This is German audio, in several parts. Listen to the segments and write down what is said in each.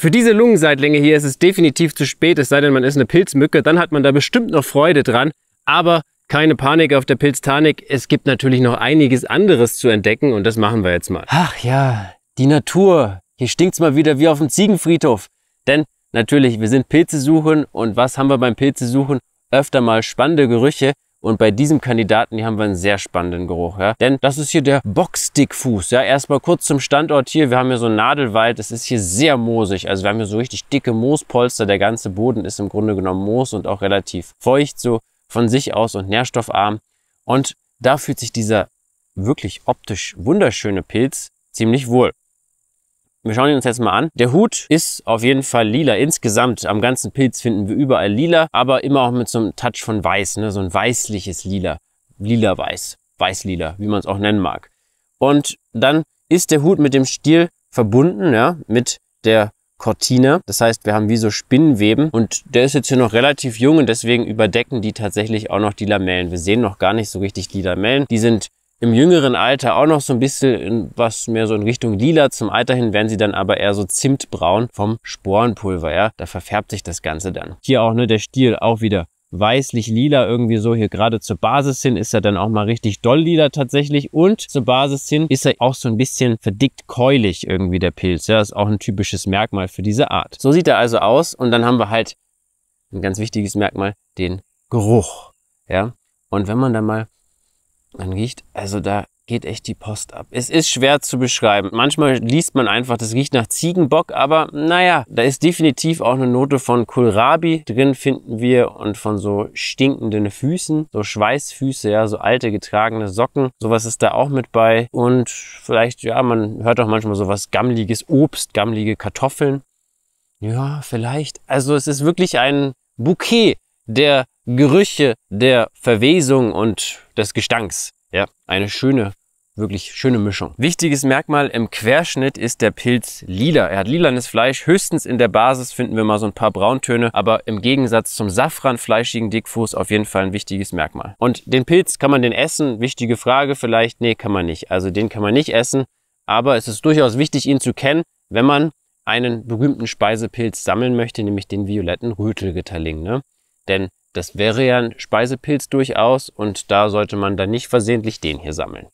Für diese Lungenseitlinge hier ist es definitiv zu spät, es sei denn, man ist eine Pilzmücke, dann hat man da bestimmt noch Freude dran. Aber keine Panik auf der Pilztanik, es gibt natürlich noch einiges anderes zu entdecken und das machen wir jetzt mal. Ach ja, die Natur. Hier stinkt es mal wieder wie auf dem Ziegenfriedhof. Denn natürlich, wir sind Pilze suchen und was haben wir beim Pilze suchen? Öfter mal spannende Gerüche. Und bei diesem Kandidaten hier haben wir einen sehr spannenden Geruch. Ja? Denn das ist hier der Boxdickfuß. Ja? Erstmal kurz zum Standort hier. Wir haben hier so einen Nadelwald. Es ist hier sehr moosig. Also wir haben hier so richtig dicke Moospolster. Der ganze Boden ist im Grunde genommen Moos und auch relativ feucht so von sich aus und nährstoffarm. Und da fühlt sich dieser wirklich optisch wunderschöne Pilz ziemlich wohl. Wir schauen ihn uns jetzt mal an. Der Hut ist auf jeden Fall lila. Insgesamt am ganzen Pilz finden wir überall lila, aber immer auch mit so einem Touch von weiß, ne? so ein weißliches Lila. Lila-Weiß, weiß-lila, wie man es auch nennen mag. Und dann ist der Hut mit dem Stiel verbunden, ja, mit der Cortina. Das heißt, wir haben wie so Spinnenweben und der ist jetzt hier noch relativ jung und deswegen überdecken die tatsächlich auch noch die Lamellen. Wir sehen noch gar nicht so richtig die Lamellen. Die sind im jüngeren Alter auch noch so ein bisschen was mehr so in Richtung lila. Zum Alter hin werden sie dann aber eher so zimtbraun vom Sporenpulver, ja. Da verfärbt sich das Ganze dann. Hier auch, ne, der Stiel auch wieder weißlich-lila irgendwie so hier gerade zur Basis hin ist er dann auch mal richtig doll lila tatsächlich und zur Basis hin ist er auch so ein bisschen verdickt keulig irgendwie der Pilz. Ja, ist auch ein typisches Merkmal für diese Art. So sieht er also aus und dann haben wir halt ein ganz wichtiges Merkmal, den Geruch. Ja, und wenn man dann mal man riecht, also da geht echt die Post ab. Es ist schwer zu beschreiben. Manchmal liest man einfach, das riecht nach Ziegenbock, aber naja, da ist definitiv auch eine Note von Kohlrabi drin, finden wir, und von so stinkenden Füßen, so Schweißfüße, ja, so alte getragene Socken. Sowas ist da auch mit bei. Und vielleicht, ja, man hört auch manchmal sowas gammliges Obst, gammlige Kartoffeln. Ja, vielleicht. Also es ist wirklich ein Bouquet der Gerüche der Verwesung und des Gestanks. Ja, eine schöne, wirklich schöne Mischung. Wichtiges Merkmal im Querschnitt ist der Pilz lila. Er hat lilanes Fleisch. Höchstens in der Basis finden wir mal so ein paar Brauntöne, aber im Gegensatz zum safranfleischigen Dickfuß auf jeden Fall ein wichtiges Merkmal. Und den Pilz kann man den essen? Wichtige Frage vielleicht. Nee, kann man nicht. Also den kann man nicht essen. Aber es ist durchaus wichtig, ihn zu kennen, wenn man einen berühmten Speisepilz sammeln möchte, nämlich den violetten Rötelritterling. Ne? Denn das wäre ja ein Speisepilz durchaus und da sollte man dann nicht versehentlich den hier sammeln.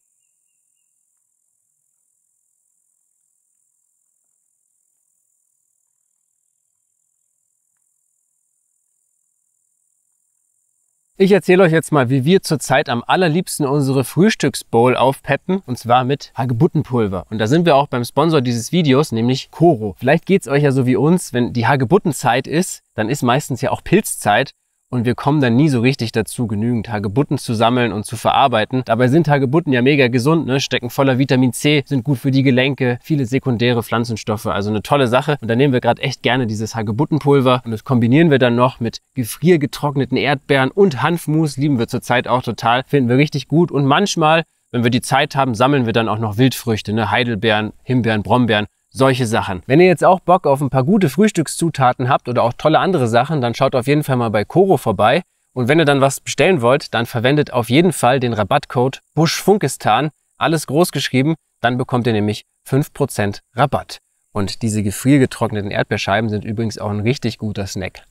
Ich erzähle euch jetzt mal, wie wir zurzeit am allerliebsten unsere Frühstücksbowl aufpeppen, und zwar mit Hagebuttenpulver. Und da sind wir auch beim Sponsor dieses Videos, nämlich Koro. Vielleicht geht es euch ja so wie uns, wenn die Hagebuttenzeit ist, dann ist meistens ja auch Pilzzeit und wir kommen dann nie so richtig dazu, genügend Hagebutten zu sammeln und zu verarbeiten. Dabei sind Hagebutten ja mega gesund, ne? stecken voller Vitamin C, sind gut für die Gelenke, viele sekundäre Pflanzenstoffe, also eine tolle Sache. Und da nehmen wir gerade echt gerne dieses Hagebuttenpulver und das kombinieren wir dann noch mit gefriergetrockneten Erdbeeren und Hanfmus, lieben wir zurzeit auch total, finden wir richtig gut und manchmal wenn wir die Zeit haben, sammeln wir dann auch noch Wildfrüchte, ne? Heidelbeeren, Himbeeren, Brombeeren solche Sachen. Wenn ihr jetzt auch Bock auf ein paar gute Frühstückszutaten habt oder auch tolle andere Sachen, dann schaut auf jeden Fall mal bei Koro vorbei. Und wenn ihr dann was bestellen wollt, dann verwendet auf jeden Fall den Rabattcode BUSCHFUNKISTAN, alles groß geschrieben, dann bekommt ihr nämlich 5% Rabatt. Und diese gefriergetrockneten Erdbeerscheiben sind übrigens auch ein richtig guter Snack.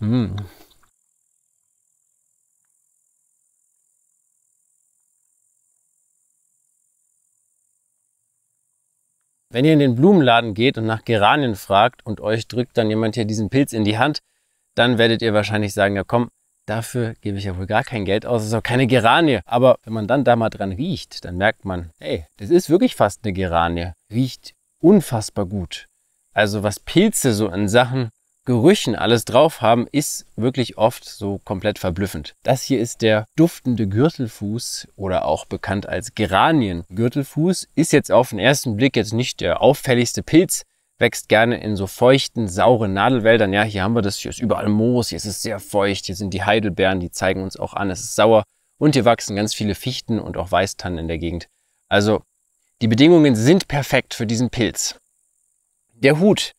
Mmh. Wenn ihr in den Blumenladen geht und nach Geranien fragt und euch drückt dann jemand hier diesen Pilz in die Hand, dann werdet ihr wahrscheinlich sagen, ja komm, dafür gebe ich ja wohl gar kein Geld aus, das ist auch keine Geranie. Aber wenn man dann da mal dran riecht, dann merkt man, hey, das ist wirklich fast eine Geranie. Riecht unfassbar gut. Also was Pilze so an Sachen Gerüchen alles drauf haben, ist wirklich oft so komplett verblüffend. Das hier ist der duftende Gürtelfuß oder auch bekannt als Geranien-Gürtelfuß. Ist jetzt auf den ersten Blick jetzt nicht der auffälligste Pilz, wächst gerne in so feuchten, sauren Nadelwäldern. Ja, hier haben wir das, hier ist überall Moos, hier ist es sehr feucht, hier sind die Heidelbeeren, die zeigen uns auch an, es ist sauer. Und hier wachsen ganz viele Fichten und auch Weißtannen in der Gegend. Also die Bedingungen sind perfekt für diesen Pilz. Der Hut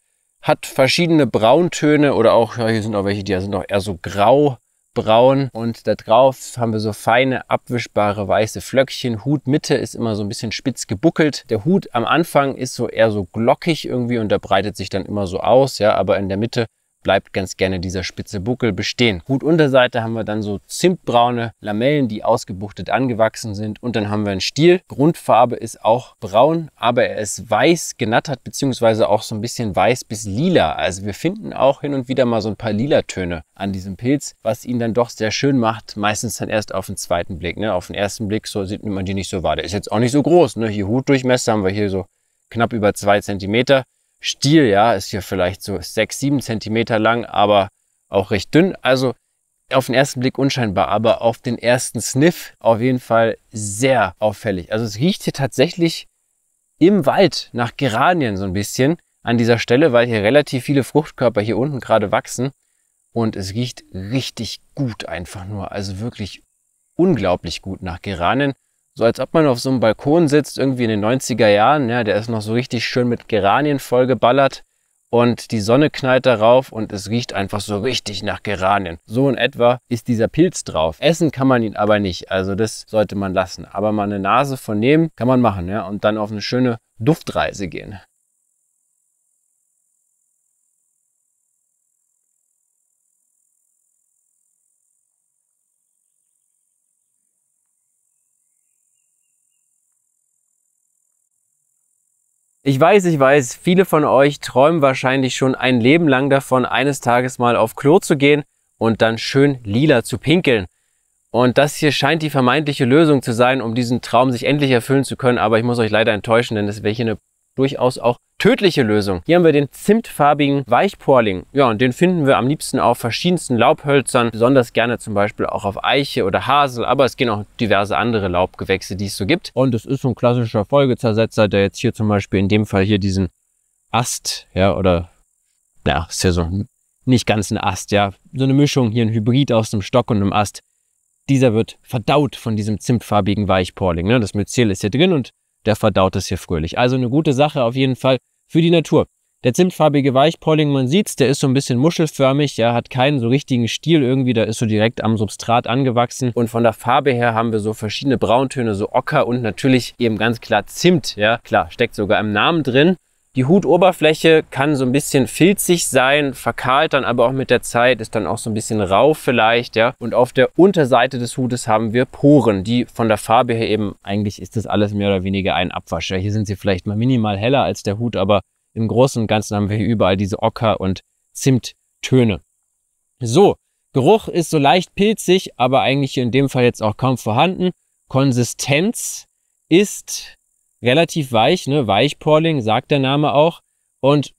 hat verschiedene Brauntöne oder auch, ja, hier sind auch welche, die sind auch eher so grau braun und da drauf haben wir so feine abwischbare weiße Flöckchen. Hutmitte ist immer so ein bisschen spitz gebuckelt. Der Hut am Anfang ist so eher so glockig irgendwie und der breitet sich dann immer so aus, ja, aber in der Mitte bleibt ganz gerne dieser spitze Buckel bestehen. Gut Unterseite haben wir dann so zimtbraune Lamellen, die ausgebuchtet angewachsen sind und dann haben wir einen Stiel. Grundfarbe ist auch braun, aber er ist weiß genattert beziehungsweise auch so ein bisschen weiß bis lila. Also wir finden auch hin und wieder mal so ein paar Lilatöne an diesem Pilz, was ihn dann doch sehr schön macht. Meistens dann erst auf den zweiten Blick. Ne? Auf den ersten Blick so sieht man die nicht so wahr. Der ist jetzt auch nicht so groß. Ne? Hier Hutdurchmesser haben wir hier so knapp über zwei Zentimeter. Stiel, ja, ist hier vielleicht so sechs, sieben Zentimeter lang, aber auch recht dünn. Also auf den ersten Blick unscheinbar, aber auf den ersten Sniff auf jeden Fall sehr auffällig. Also es riecht hier tatsächlich im Wald nach Geranien so ein bisschen an dieser Stelle, weil hier relativ viele Fruchtkörper hier unten gerade wachsen. Und es riecht richtig gut einfach nur. Also wirklich unglaublich gut nach Geranien. So als ob man auf so einem Balkon sitzt, irgendwie in den 90er Jahren. Ja, der ist noch so richtig schön mit Geranien vollgeballert und die Sonne knallt darauf und es riecht einfach so richtig nach Geranien. So in etwa ist dieser Pilz drauf. Essen kann man ihn aber nicht, also das sollte man lassen. Aber mal eine Nase von nehmen kann man machen ja, und dann auf eine schöne Duftreise gehen. Ich weiß, ich weiß, viele von euch träumen wahrscheinlich schon ein Leben lang davon, eines Tages mal auf Klo zu gehen und dann schön lila zu pinkeln. Und das hier scheint die vermeintliche Lösung zu sein, um diesen Traum sich endlich erfüllen zu können, aber ich muss euch leider enttäuschen, denn es wäre hier eine durchaus auch tödliche Lösung. Hier haben wir den zimtfarbigen Weichporling. Ja, und den finden wir am liebsten auf verschiedensten Laubhölzern, besonders gerne zum Beispiel auch auf Eiche oder Hasel, aber es gehen auch diverse andere Laubgewächse, die es so gibt. Und es ist so ein klassischer Folgezersetzer, der jetzt hier zum Beispiel in dem Fall hier diesen Ast, ja, oder, ja, ist ja so nicht ganz ein Ast, ja, so eine Mischung, hier ein Hybrid aus einem Stock und einem Ast. Dieser wird verdaut von diesem zimtfarbigen Weichporling. Ne? Das Myzel ist hier drin und der verdaut es hier fröhlich. Also eine gute Sache auf jeden Fall für die Natur. Der zimtfarbige Weichpolling, man sieht's, der ist so ein bisschen muschelförmig, ja, hat keinen so richtigen Stiel irgendwie, da ist so direkt am Substrat angewachsen. Und von der Farbe her haben wir so verschiedene Brauntöne, so Ocker und natürlich eben ganz klar Zimt, ja. Klar, steckt sogar im Namen drin. Die Hutoberfläche kann so ein bisschen filzig sein, verkahlt dann aber auch mit der Zeit, ist dann auch so ein bisschen rau vielleicht, ja. Und auf der Unterseite des Hutes haben wir Poren, die von der Farbe her eben, eigentlich ist das alles mehr oder weniger ein Abwascher. Hier sind sie vielleicht mal minimal heller als der Hut, aber im Großen und Ganzen haben wir hier überall diese Ocker- und Zimttöne. So, Geruch ist so leicht pilzig, aber eigentlich in dem Fall jetzt auch kaum vorhanden. Konsistenz ist relativ weich, ne? Weichporling, sagt der Name auch. Und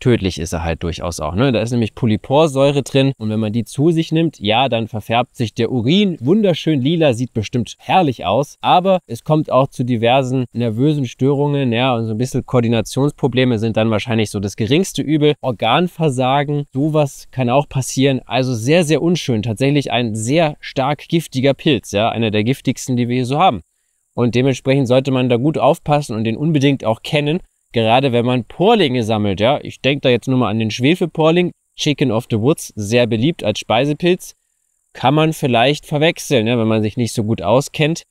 tödlich ist er halt durchaus auch. Ne? Da ist nämlich Polyporsäure drin und wenn man die zu sich nimmt, ja, dann verfärbt sich der Urin wunderschön lila, sieht bestimmt herrlich aus, aber es kommt auch zu diversen nervösen Störungen, ja, und so ein bisschen Koordinationsprobleme sind dann wahrscheinlich so das geringste Übel. Organversagen, sowas kann auch passieren. Also sehr, sehr unschön. Tatsächlich ein sehr stark giftiger Pilz, ja, einer der giftigsten, die wir hier so haben. Und dementsprechend sollte man da gut aufpassen und den unbedingt auch kennen, gerade wenn man Porlinge sammelt. Ja, ich denke da jetzt nur mal an den Schwefelporling, Chicken of the Woods, sehr beliebt als Speisepilz. Kann man vielleicht verwechseln, ja, ne, wenn man sich nicht so gut auskennt.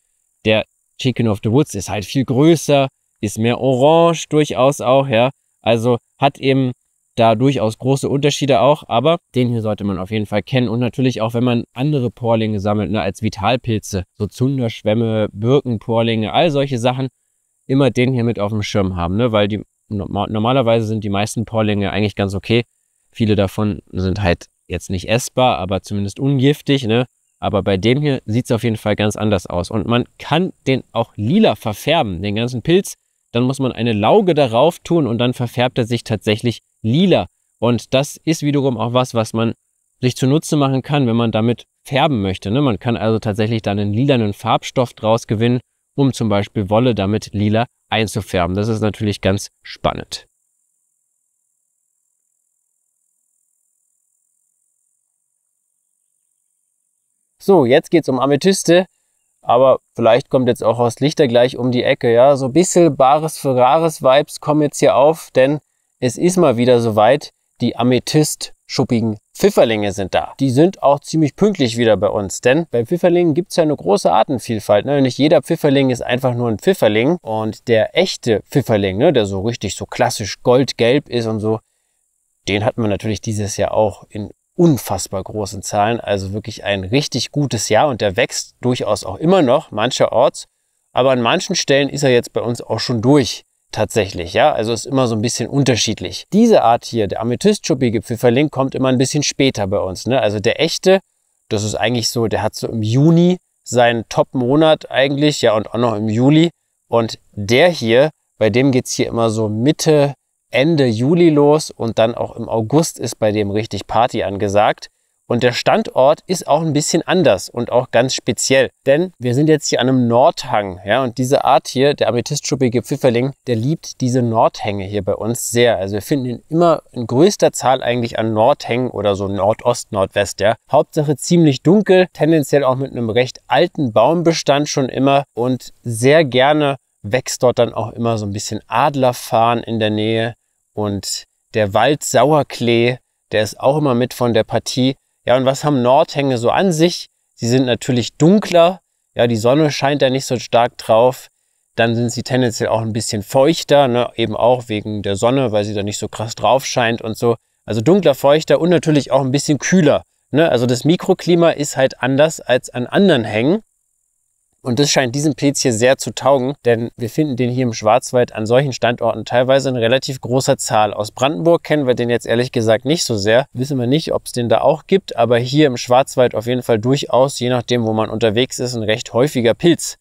Der Chicken of the Woods ist halt viel größer, ist mehr orange durchaus auch, ja. Also hat eben da durchaus große Unterschiede auch, aber den hier sollte man auf jeden Fall kennen und natürlich auch, wenn man andere Porlinge sammelt, ne, als Vitalpilze, so Zunderschwämme, Birkenporlinge, all solche Sachen, immer den hier mit auf dem Schirm haben, ne, weil die normalerweise sind die meisten Porlinge eigentlich ganz okay. Viele davon sind halt jetzt nicht essbar, aber zumindest ungiftig, ne? Aber bei dem hier sieht es auf jeden Fall ganz anders aus. Und man kann den auch lila verfärben, den ganzen Pilz. Dann muss man eine Lauge darauf tun und dann verfärbt er sich tatsächlich lila. Und das ist wiederum auch was, was man sich zunutze machen kann, wenn man damit färben möchte. Ne? Man kann also tatsächlich dann einen lilanen Farbstoff draus gewinnen, um zum Beispiel Wolle damit lila einzufärben. Das ist natürlich ganz spannend. So, jetzt geht's um Amethyste, aber vielleicht kommt jetzt auch Horst Lichter gleich um die Ecke. Ja, so ein bisschen Bares für Rares Vibes kommen jetzt hier auf, denn es ist mal wieder soweit, die Amethyst-schuppigen Pfifferlinge sind da. Die sind auch ziemlich pünktlich wieder bei uns, denn bei Pfifferlingen gibt es ja eine große Artenvielfalt. Ne? Nicht jeder Pfifferling ist einfach nur ein Pfifferling und der echte Pfifferling, ne, der so richtig so klassisch goldgelb ist und so, den hatten wir natürlich dieses Jahr auch in unfassbar großen Zahlen. Also wirklich ein richtig gutes Jahr und der wächst durchaus auch immer noch mancherorts. Aber an manchen Stellen ist er jetzt bei uns auch schon durch tatsächlich, ja. Also ist immer so ein bisschen unterschiedlich. Diese Art hier, der Amethyst-Schuppi-Gipfelverling, kommt immer ein bisschen später bei uns, ne? Also der echte, das ist eigentlich so, der hat so im Juni seinen Top-Monat eigentlich, ja, und auch noch im Juli. Und der hier, bei dem geht es hier immer so Mitte, Ende Juli los und dann auch im August ist bei dem richtig Party angesagt. Und der Standort ist auch ein bisschen anders und auch ganz speziell. Denn wir sind jetzt hier an einem Nordhang. Ja, und diese Art hier, der Amethystschuppige Pfifferling, der liebt diese Nordhänge hier bei uns sehr. Also wir finden ihn immer in größter Zahl eigentlich an Nordhängen oder so Nordost, Nordwest. Ja. Hauptsache ziemlich dunkel, tendenziell auch mit einem recht alten Baumbestand schon immer und sehr gerne wächst dort dann auch immer so ein bisschen Adlerfarn in der Nähe und der Wald Sauerklee, der ist auch immer mit von der Partie. Ja, und was haben Nordhänge so an sich? Sie sind natürlich dunkler, ja, die Sonne scheint da nicht so stark drauf. Dann sind sie tendenziell auch ein bisschen feuchter, ne? eben auch wegen der Sonne, weil sie da nicht so krass drauf scheint und so. Also dunkler, feuchter und natürlich auch ein bisschen kühler. Ne? Also das Mikroklima ist halt anders als an anderen Hängen. Und das scheint diesem Pilz hier sehr zu taugen, denn wir finden den hier im Schwarzwald an solchen Standorten teilweise in relativ großer Zahl. Aus Brandenburg kennen wir den jetzt ehrlich gesagt nicht so sehr. Wissen wir nicht, ob es den da auch gibt, aber hier im Schwarzwald auf jeden Fall durchaus, je nachdem, wo man unterwegs ist, ein recht häufiger Pilz.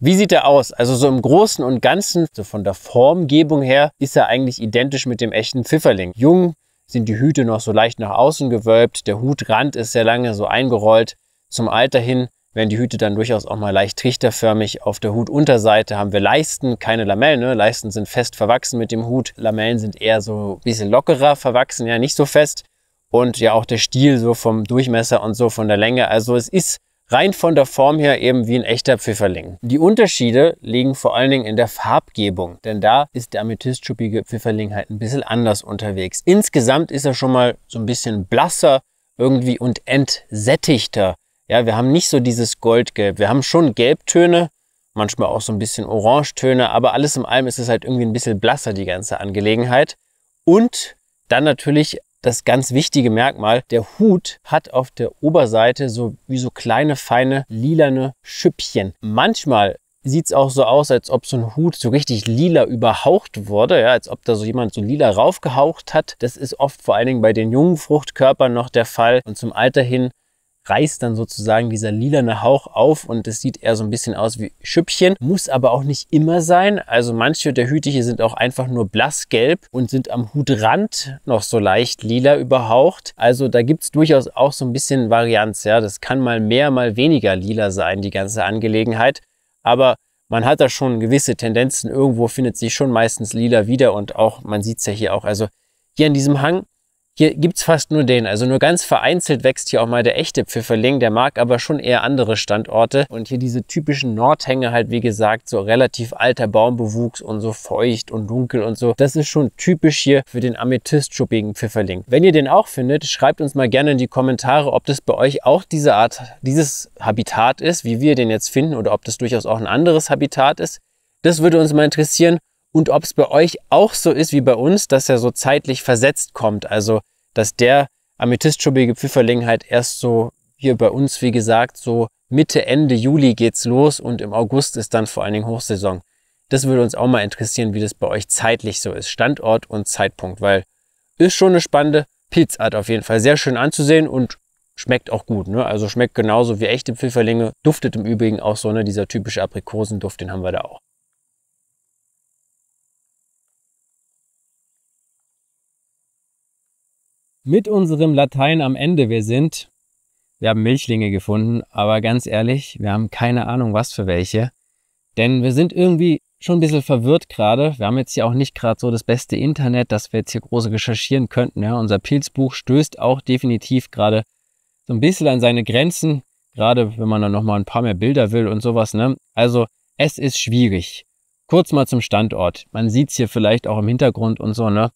Wie sieht er aus? Also so im Großen und Ganzen, so von der Formgebung her, ist er eigentlich identisch mit dem echten Pfifferling. Jung sind die Hüte noch so leicht nach außen gewölbt, der Hutrand ist sehr lange so eingerollt. Zum Alter hin werden die Hüte dann durchaus auch mal leicht trichterförmig. Auf der Hutunterseite haben wir Leisten, keine Lamellen. Ne? Leisten sind fest verwachsen mit dem Hut. Lamellen sind eher so ein bisschen lockerer verwachsen, ja nicht so fest. Und ja auch der Stiel so vom Durchmesser und so von der Länge. Also es ist rein von der Form her eben wie ein echter Pfifferling. Die Unterschiede liegen vor allen Dingen in der Farbgebung, denn da ist der amethystschuppige Pfifferling halt ein bisschen anders unterwegs. Insgesamt ist er schon mal so ein bisschen blasser irgendwie und entsättigter ja, wir haben nicht so dieses Goldgelb. Wir haben schon Gelbtöne, manchmal auch so ein bisschen Orangetöne, aber alles in allem ist es halt irgendwie ein bisschen blasser, die ganze Angelegenheit. Und dann natürlich das ganz wichtige Merkmal, der Hut hat auf der Oberseite so wie so kleine, feine, lilane Schüppchen. Manchmal sieht es auch so aus, als ob so ein Hut so richtig lila überhaucht wurde, ja, als ob da so jemand so lila raufgehaucht hat. Das ist oft vor allen Dingen bei den jungen Fruchtkörpern noch der Fall und zum Alter hin reißt dann sozusagen dieser lilane Hauch auf und es sieht eher so ein bisschen aus wie Schüppchen. Muss aber auch nicht immer sein. Also manche der Hütiche sind auch einfach nur blassgelb und sind am Hutrand noch so leicht lila überhaucht. Also da gibt's durchaus auch so ein bisschen Varianz. Ja, das kann mal mehr, mal weniger lila sein, die ganze Angelegenheit. Aber man hat da schon gewisse Tendenzen. Irgendwo findet sich schon meistens lila wieder und auch, man sieht's ja hier auch. Also hier an diesem Hang hier gibt's fast nur den, also nur ganz vereinzelt wächst hier auch mal der echte Pfifferling, der mag aber schon eher andere Standorte. Und hier diese typischen Nordhänge halt, wie gesagt, so relativ alter Baumbewuchs und so feucht und dunkel und so. Das ist schon typisch hier für den amethystschuppigen Pfifferling. Wenn ihr den auch findet, schreibt uns mal gerne in die Kommentare, ob das bei euch auch diese Art, dieses Habitat ist, wie wir den jetzt finden oder ob das durchaus auch ein anderes Habitat ist. Das würde uns mal interessieren und ob es bei euch auch so ist wie bei uns, dass er so zeitlich versetzt kommt. Also, dass der amethystschubige Pfifferling halt erst so hier bei uns, wie gesagt, so Mitte, Ende Juli geht's los und im August ist dann vor allen Dingen Hochsaison. Das würde uns auch mal interessieren, wie das bei euch zeitlich so ist. Standort und Zeitpunkt, weil ist schon eine spannende Pilzart auf jeden Fall. Sehr schön anzusehen und schmeckt auch gut. Ne? Also schmeckt genauso wie echte Pfifferlinge. Duftet im Übrigen auch so, ne? dieser typische Aprikosenduft, den haben wir da auch. mit unserem Latein am Ende wir sind. Wir haben Milchlinge gefunden, aber ganz ehrlich, wir haben keine Ahnung, was für welche. Denn wir sind irgendwie schon ein bisschen verwirrt gerade. Wir haben jetzt hier auch nicht gerade so das beste Internet, dass wir jetzt hier große recherchieren könnten. Ja, unser Pilzbuch stößt auch definitiv gerade so ein bisschen an seine Grenzen. Gerade wenn man dann nochmal ein paar mehr Bilder will und sowas. Ne? Also es ist schwierig. Kurz mal zum Standort. Man sieht es hier vielleicht auch im Hintergrund und so. Ne?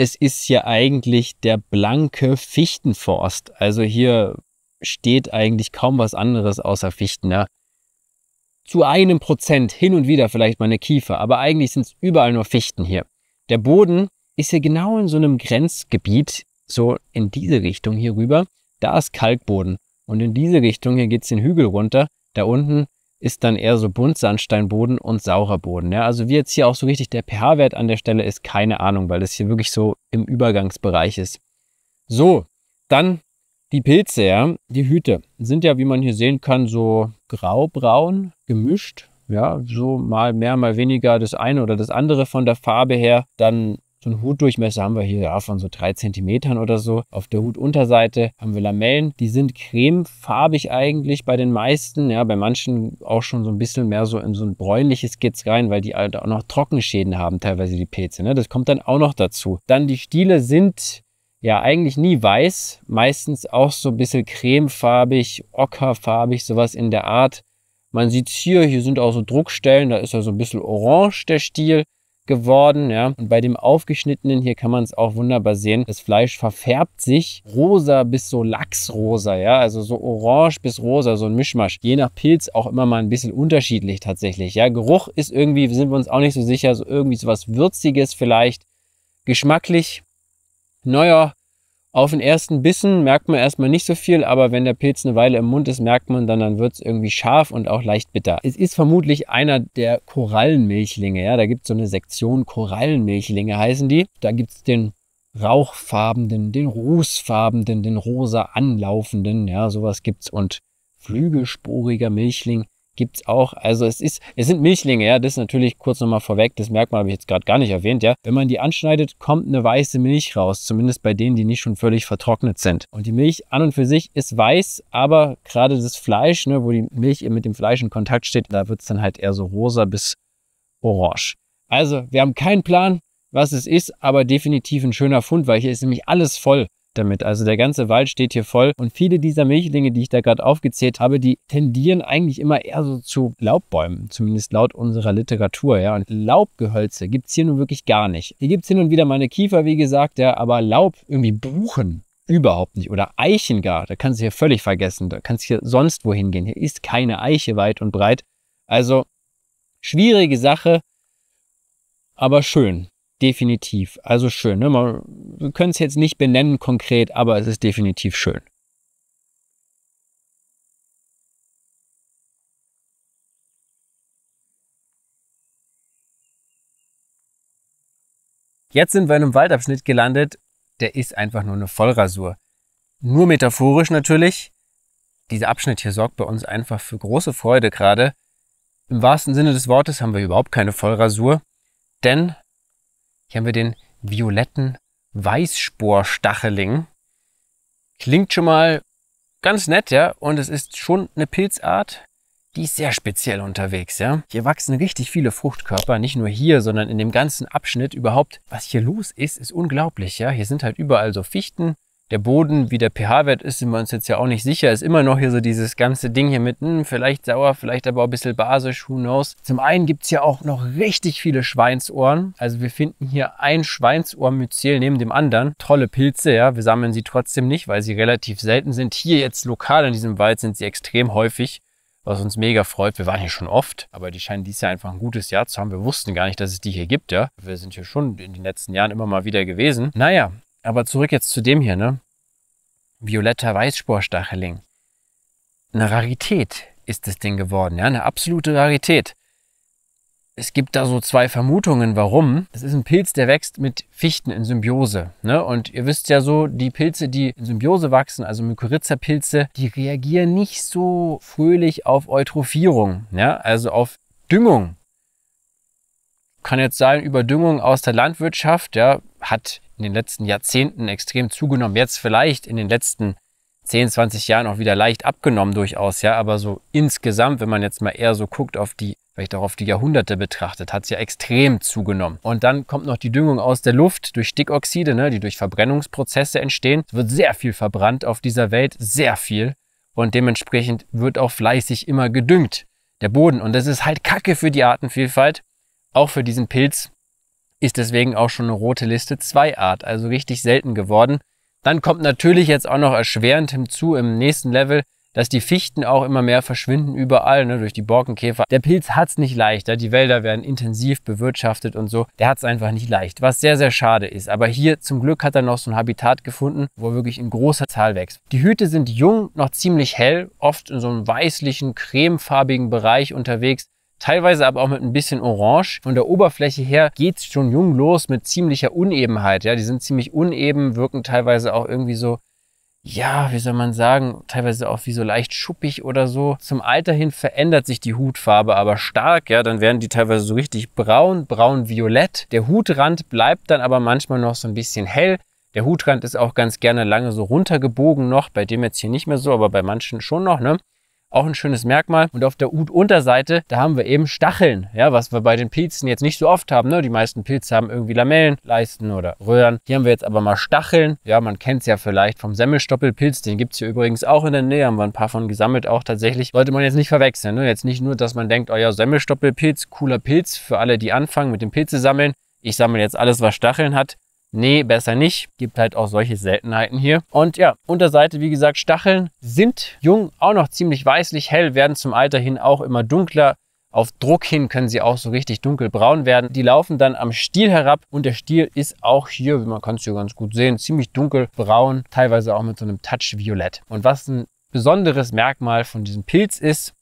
es ist ja eigentlich der blanke Fichtenforst. Also hier steht eigentlich kaum was anderes außer Fichten. Ja. Zu einem Prozent hin und wieder vielleicht mal eine Kiefer, aber eigentlich sind es überall nur Fichten hier. Der Boden ist hier genau in so einem Grenzgebiet, so in diese Richtung hier rüber. Da ist Kalkboden. Und in diese Richtung hier geht es den Hügel runter. Da unten ist dann eher so Buntsandsteinboden und saurer Boden. Ja? Also wie jetzt hier auch so richtig der pH-Wert an der Stelle ist, keine Ahnung, weil das hier wirklich so im Übergangsbereich ist. So, dann die Pilze, ja, die Hüte sind ja, wie man hier sehen kann, so graubraun gemischt. Ja, so mal mehr, mal weniger das eine oder das andere von der Farbe her. Dann so einen Hutdurchmesser haben wir hier ja, von so drei Zentimetern oder so. Auf der Hutunterseite haben wir Lamellen. Die sind cremefarbig eigentlich bei den meisten. Ja, bei manchen auch schon so ein bisschen mehr so in so ein bräunliches geht's rein, weil die halt auch noch Trockenschäden haben, teilweise die Pilze. Ne? Das kommt dann auch noch dazu. Dann die Stiele sind ja eigentlich nie weiß, meistens auch so ein bisschen cremefarbig, ockerfarbig, sowas in der Art. Man sieht hier, hier sind auch so Druckstellen, da ist ja so ein bisschen orange, der Stiel geworden. Ja. Und bei dem aufgeschnittenen, hier kann man es auch wunderbar sehen, das Fleisch verfärbt sich rosa bis so lachsrosa, ja, also so orange bis rosa, so ein Mischmasch. Je nach Pilz auch immer mal ein bisschen unterschiedlich tatsächlich. Ja. Geruch ist irgendwie, sind wir uns auch nicht so sicher, so irgendwie so was Würziges vielleicht. Geschmacklich, neuer auf den ersten Bissen merkt man erstmal nicht so viel, aber wenn der Pilz eine Weile im Mund ist, merkt man dann, dann wird es irgendwie scharf und auch leicht bitter. Es ist vermutlich einer der Korallenmilchlinge, ja. Da gibt es so eine Sektion Korallenmilchlinge heißen die. Da gibt es den rauchfarbenden, den rußfarbenen, den rosa anlaufenden, ja, sowas gibt's und flügelsporiger Milchling gibt es auch. Also es ist, es sind Milchlinge, ja, das ist natürlich kurz nochmal vorweg, das Merkmal habe ich jetzt gerade gar nicht erwähnt, ja. Wenn man die anschneidet, kommt eine weiße Milch raus, zumindest bei denen, die nicht schon völlig vertrocknet sind. Und die Milch an und für sich ist weiß, aber gerade das Fleisch, ne, wo die Milch mit dem Fleisch in Kontakt steht, da wird es dann halt eher so rosa bis orange. Also, wir haben keinen Plan, was es ist, aber definitiv ein schöner Fund, weil hier ist nämlich alles voll damit. Also der ganze Wald steht hier voll und viele dieser Milchlinge, die ich da gerade aufgezählt habe, die tendieren eigentlich immer eher so zu Laubbäumen, zumindest laut unserer Literatur. Ja. Und Laubgehölze gibt es hier nun wirklich gar nicht. Hier gibt es hin und wieder meine Kiefer, wie gesagt, ja, aber Laub, irgendwie Buchen, überhaupt nicht. Oder Eichen gar, da kannst du hier völlig vergessen. Da kannst du hier sonst wohin gehen. Hier ist keine Eiche weit und breit. Also schwierige Sache, aber schön definitiv. Also schön. Ne? Man, wir können es jetzt nicht benennen konkret, aber es ist definitiv schön. Jetzt sind wir in einem Waldabschnitt gelandet, der ist einfach nur eine Vollrasur. Nur metaphorisch natürlich. Dieser Abschnitt hier sorgt bei uns einfach für große Freude gerade. Im wahrsten Sinne des Wortes haben wir überhaupt keine Vollrasur, denn hier haben wir den violetten Weißsporstacheling. Klingt schon mal ganz nett, ja. Und es ist schon eine Pilzart, die ist sehr speziell unterwegs, ja. Hier wachsen richtig viele Fruchtkörper, nicht nur hier, sondern in dem ganzen Abschnitt überhaupt. Was hier los ist, ist unglaublich, ja. Hier sind halt überall so Fichten, der Boden, wie der pH-Wert ist, sind wir uns jetzt ja auch nicht sicher. Ist immer noch hier so dieses ganze Ding hier mitten, hm, vielleicht sauer, vielleicht aber auch ein bisschen basisch, who knows. Zum einen gibt's ja auch noch richtig viele Schweinsohren. Also wir finden hier ein Schweinsohrmyzel neben dem anderen. Tolle Pilze, ja. Wir sammeln sie trotzdem nicht, weil sie relativ selten sind. Hier jetzt lokal in diesem Wald sind sie extrem häufig. Was uns mega freut, wir waren hier schon oft, aber die scheinen dieses Jahr einfach ein gutes Jahr zu haben. Wir wussten gar nicht, dass es die hier gibt, ja. Wir sind hier schon in den letzten Jahren immer mal wieder gewesen. Naja, aber zurück jetzt zu dem hier, ne? Violetter Weißsporstacheling. Eine Rarität ist das Ding geworden, ja? Eine absolute Rarität. Es gibt da so zwei Vermutungen, warum. Das ist ein Pilz, der wächst mit Fichten in Symbiose. Ne? Und ihr wisst ja so, die Pilze, die in Symbiose wachsen, also Mykorrhizapilze, die reagieren nicht so fröhlich auf Eutrophierung, ja? also auf Düngung. Kann jetzt sein, Überdüngung aus der Landwirtschaft ja, hat in den letzten Jahrzehnten extrem zugenommen. Jetzt vielleicht in den letzten 10, 20 Jahren auch wieder leicht abgenommen durchaus, ja. Aber so insgesamt, wenn man jetzt mal eher so guckt auf die, vielleicht auch auf die Jahrhunderte betrachtet, hat es ja extrem zugenommen. Und dann kommt noch die Düngung aus der Luft durch Stickoxide, ne, die durch Verbrennungsprozesse entstehen. Es wird sehr viel verbrannt auf dieser Welt, sehr viel. Und dementsprechend wird auch fleißig immer gedüngt, der Boden. Und das ist halt Kacke für die Artenvielfalt, auch für diesen Pilz, ist deswegen auch schon eine rote Liste 2-Art, also richtig selten geworden. Dann kommt natürlich jetzt auch noch erschwerend hinzu im nächsten Level, dass die Fichten auch immer mehr verschwinden überall, ne, durch die Borkenkäfer. Der Pilz hat's nicht leichter, die Wälder werden intensiv bewirtschaftet und so. Der hat's einfach nicht leicht, was sehr, sehr schade ist. Aber hier zum Glück hat er noch so ein Habitat gefunden, wo er wirklich in großer Zahl wächst. Die Hüte sind jung, noch ziemlich hell, oft in so einem weißlichen, cremefarbigen Bereich unterwegs teilweise aber auch mit ein bisschen Orange. Von der Oberfläche her geht es schon jung los mit ziemlicher Unebenheit. Ja, die sind ziemlich uneben, wirken teilweise auch irgendwie so ja, wie soll man sagen, teilweise auch wie so leicht schuppig oder so. Zum Alter hin verändert sich die Hutfarbe aber stark, ja, dann werden die teilweise so richtig braun, braun-violett. Der Hutrand bleibt dann aber manchmal noch so ein bisschen hell. Der Hutrand ist auch ganz gerne lange so runtergebogen noch, bei dem jetzt hier nicht mehr so, aber bei manchen schon noch, ne? Auch ein schönes Merkmal. Und auf der ut Unterseite, da haben wir eben Stacheln, ja, was wir bei den Pilzen jetzt nicht so oft haben. Ne? Die meisten Pilze haben irgendwie Lamellen, Leisten oder Röhren. Hier haben wir jetzt aber mal Stacheln. Ja, man kennt es ja vielleicht vom Semmelstoppelpilz. Den gibt es hier übrigens auch in der Nähe. Haben wir ein paar von gesammelt auch tatsächlich. Sollte man jetzt nicht verwechseln. Ne? Jetzt nicht nur, dass man denkt, euer oh ja, Semmelstoppelpilz, cooler Pilz für alle, die anfangen mit dem Pilze sammeln. Ich sammle jetzt alles, was Stacheln hat nee, besser nicht. Gibt halt auch solche Seltenheiten hier. Und ja, Unterseite, wie gesagt, Stacheln sind jung auch noch ziemlich weißlich hell, werden zum Alter hin auch immer dunkler. Auf Druck hin können sie auch so richtig dunkelbraun werden. Die laufen dann am Stiel herab und der Stiel ist auch hier, wie man kann es hier ganz gut sehen, ziemlich dunkelbraun, teilweise auch mit so einem Touch Violett. Und was ein besonderes Merkmal von diesem Pilz ist,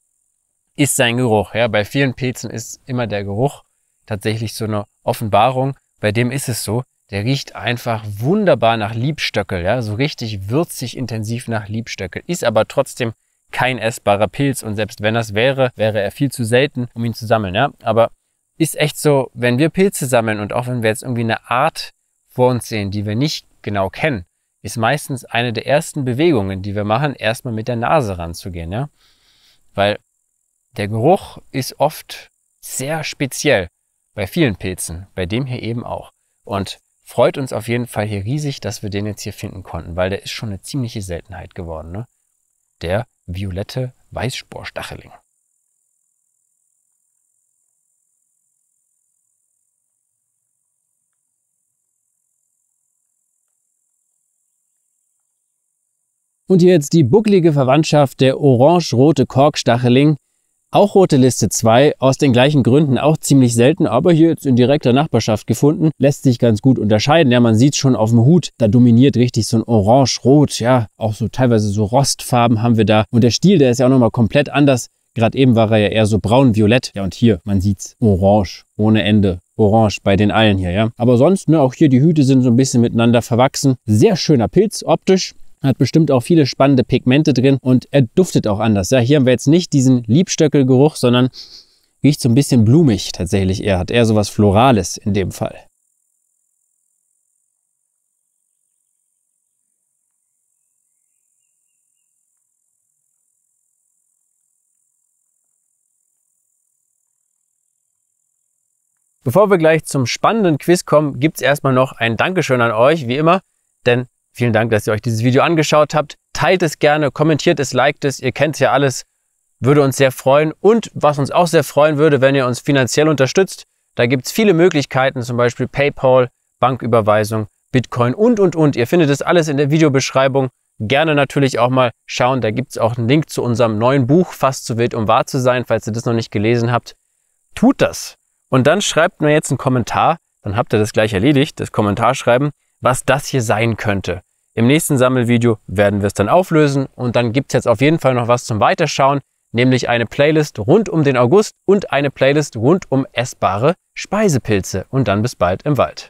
ist sein Geruch. Ja, bei vielen Pilzen ist immer der Geruch tatsächlich so eine Offenbarung. Bei dem ist es so, der riecht einfach wunderbar nach Liebstöckel, ja, so richtig würzig intensiv nach Liebstöckel. Ist aber trotzdem kein essbarer Pilz und selbst wenn das wäre, wäre er viel zu selten, um ihn zu sammeln, ja. Aber ist echt so, wenn wir Pilze sammeln und auch wenn wir jetzt irgendwie eine Art vor uns sehen, die wir nicht genau kennen, ist meistens eine der ersten Bewegungen, die wir machen, erstmal mit der Nase ranzugehen, ja. Weil der Geruch ist oft sehr speziell bei vielen Pilzen, bei dem hier eben auch. Und freut uns auf jeden Fall hier riesig, dass wir den jetzt hier finden konnten, weil der ist schon eine ziemliche Seltenheit geworden. Ne? Der violette Weißsporstacheling. Und jetzt die bucklige Verwandtschaft der orange-rote Korkstacheling, auch rote Liste 2, aus den gleichen Gründen auch ziemlich selten, aber hier jetzt in direkter Nachbarschaft gefunden, lässt sich ganz gut unterscheiden. Ja, man sieht schon auf dem Hut, da dominiert richtig so ein Orange-Rot, ja, auch so teilweise so Rostfarben haben wir da. Und der Stil, der ist ja auch nochmal komplett anders. Gerade eben war er ja eher so braun-violett. Ja, und hier, man sieht's, orange, ohne Ende. Orange bei den allen hier, ja. Aber sonst, ne, auch hier die Hüte sind so ein bisschen miteinander verwachsen. Sehr schöner Pilz, optisch. Hat bestimmt auch viele spannende Pigmente drin und er duftet auch anders. Ja, hier haben wir jetzt nicht diesen Liebstöckelgeruch, sondern riecht so ein bisschen blumig tatsächlich Er Hat eher sowas Florales in dem Fall. Bevor wir gleich zum spannenden Quiz kommen, gibt es erstmal noch ein Dankeschön an euch, wie immer. Denn Vielen Dank, dass ihr euch dieses Video angeschaut habt. Teilt es gerne, kommentiert es, liked es. Ihr kennt es ja alles. Würde uns sehr freuen. Und was uns auch sehr freuen würde, wenn ihr uns finanziell unterstützt. Da gibt es viele Möglichkeiten, zum Beispiel PayPal, Banküberweisung, Bitcoin und, und, und. Ihr findet das alles in der Videobeschreibung. Gerne natürlich auch mal schauen. Da gibt es auch einen Link zu unserem neuen Buch, Fast zu wild, um wahr zu sein, falls ihr das noch nicht gelesen habt. Tut das. Und dann schreibt mir jetzt einen Kommentar. Dann habt ihr das gleich erledigt, das Kommentarschreiben, was das hier sein könnte. Im nächsten Sammelvideo werden wir es dann auflösen und dann gibt es jetzt auf jeden Fall noch was zum Weiterschauen, nämlich eine Playlist rund um den August und eine Playlist rund um essbare Speisepilze. Und dann bis bald im Wald.